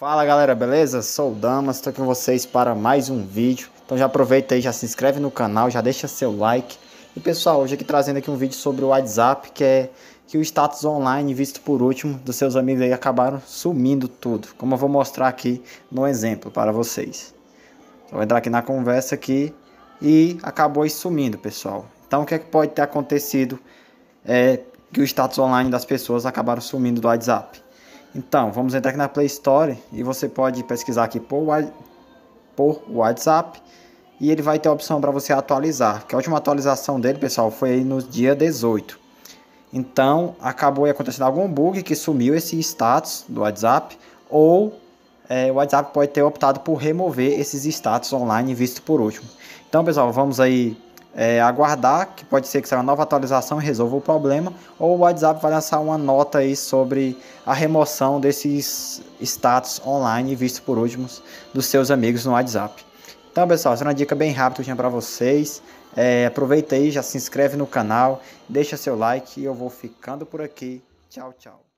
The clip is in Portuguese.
Fala galera, beleza? Sou o Damas, estou com vocês para mais um vídeo. Então já aproveita aí, já se inscreve no canal, já deixa seu like. E pessoal, hoje aqui trazendo aqui um vídeo sobre o WhatsApp, que é que o status online visto por último dos seus amigos aí acabaram sumindo tudo. Como eu vou mostrar aqui no exemplo para vocês. Então, vou entrar aqui na conversa aqui e acabou sumindo, pessoal. Então o que é que pode ter acontecido é que o status online das pessoas acabaram sumindo do WhatsApp. Então, vamos entrar aqui na Play Store e você pode pesquisar aqui por, por WhatsApp e ele vai ter a opção para você atualizar, que a última atualização dele, pessoal, foi no dia 18. Então, acabou acontecendo algum bug que sumiu esse status do WhatsApp ou é, o WhatsApp pode ter optado por remover esses status online visto por último. Então, pessoal, vamos aí é, aguardar, que pode ser que seja uma nova atualização e resolva o problema, ou o WhatsApp vai lançar uma nota aí sobre a remoção desses status online vistos por últimos dos seus amigos no WhatsApp. Então, pessoal, essa é uma dica bem rápida que eu tinha para vocês. É, aproveita aí, já se inscreve no canal, deixa seu like e eu vou ficando por aqui. Tchau, tchau.